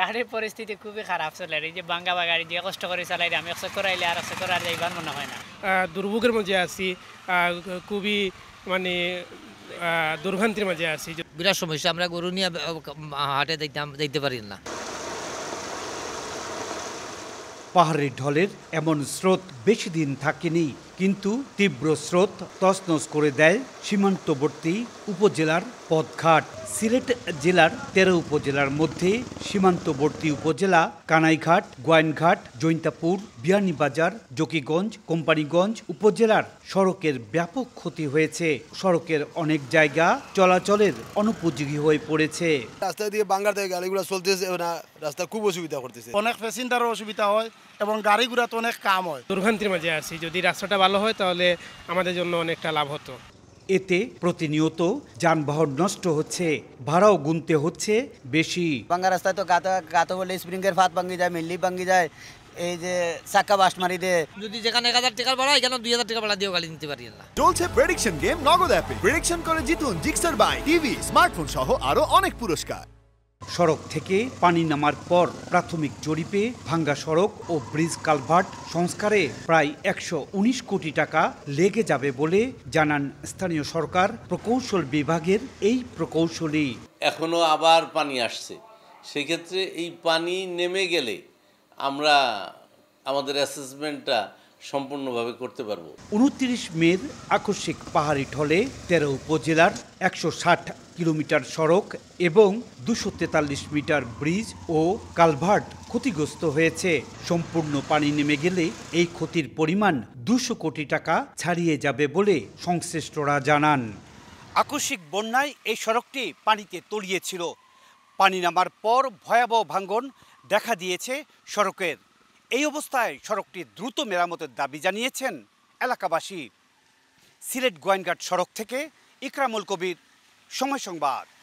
গাড়ির পরিস্থিতি খুবই খারাপ চলে এই যে বাঙ্গা বা গাড়ি দিয়ে কষ্ট করে চালাই আমি একশো করাইলে আর একশো করার যাইবার মনে হয় না দুর্ভোগের মধ্যে আছি খুবই মানে দুর্ভান্তির মাঝে আছি বিরাট সমস্যা আমরা গরু নিয়ে হাটে দেখতে পারি না পাহাড়ের ঢলের এমন স্রোত বেশি দিন থাকেনি কিন্তু তীব্র স্রোত তসনস করে দেয় সীমান্তবর্তী উপজেলার পদঘাট সিলেট জেলার তেরো উপজেলার মধ্যে সীমান্তবর্তী উপজেলা কানাইঘাট গোয়াইনঘাট জৈন্তাপুর বিয়ানীবাজার জকিগঞ্জ কোম্পানিগঞ্জ উপজেলার সড়কের ব্যাপক ক্ষতি হয়েছে সড়কের অনেক জায়গা চলাচলের অনুপযোগী হয়ে পড়েছে রাস্তা দিয়ে বাঙ্গার থেকে গাড়িগুলো চলতেছে না রাস্তা খুব অসুবিধা করতেছে অনেক প্যাসেঞ্জারও অসুবিধা হয় এবং গাড়িগুলো তো অনেক কাম হয় দুর্ভ্রান্তির মাঝে আছি যদি রাস্তাটা ভালো হয় তাহলে আমাদের জন্য অনেকটা লাভ হতো এতে প্রতিনিয়ত যানবাহন নষ্ট হচ্ছে ভাড়াও গুনতে হচ্ছে বেশি বাঙ্গা রাস্তায় তো গাতো গাতো বলে স্প্রিংয়ের ফাঁদ ভাঙ্গি যায় মিল্লি ভাঙ্গি যায় এই যে চাকা বাস মারি দে যদি যেখানে এক হাজার টাকা ভাড়া এখানে দুই হাজার টাকা ভাড়া দিয়ে গালি নিতে পারি না চলছে প্রেডিকশন গেম নগদ অ্যাপে প্রেডিকশন করে জিতুন জিক্সার বাই টিভি স্মার্টফোন সহ আরো অনেক পুরস্কার সড়ক থেকে পানি নামার পর প্রাথমিক জরিপে ভাঙ্গা সড়ক ও ব্রিজ কালভার্ট সংস্কারে প্রায় একশো কোটি টাকা লেগে যাবে বলে জানান স্থানীয় সরকার প্রকৌশল বিভাগের এই প্রকৌশলী এখনও আবার পানি আসছে সেক্ষেত্রে এই পানি নেমে গেলে আমরা আমাদের অ্যাসেসমেন্টটা সম্পূর্ণভাবে করতে পারব উনত্রিশ মের আকস্মিক পাহাড়ি ঢলে তেরো উপজেলার একশো ষাট কিলোমিটার সড়ক এবং দুশো তেতাল্লিশ মিটার ব্রিজ ও কালভার্ট ক্ষতিগ্রস্ত হয়েছে সম্পূর্ণ পানি নেমে গেলে এই ক্ষতির পরিমাণ দুশো কোটি টাকা ছাড়িয়ে যাবে বলে সংশ্লিষ্টরা জানান আকস্মিক বন্যায় এই সড়কটি পানিতে তলিয়েছিল পানি নামার পর ভয়াবহ ভাঙ্গন দেখা দিয়েছে সড়কের এই অবস্থায় সড়কটি দ্রুত মেরামতের দাবি জানিয়েছেন এলাকাবাসী সিলেট গোয়েনঘাট সড়ক থেকে ইকরামুল কবির সময় সংবাদ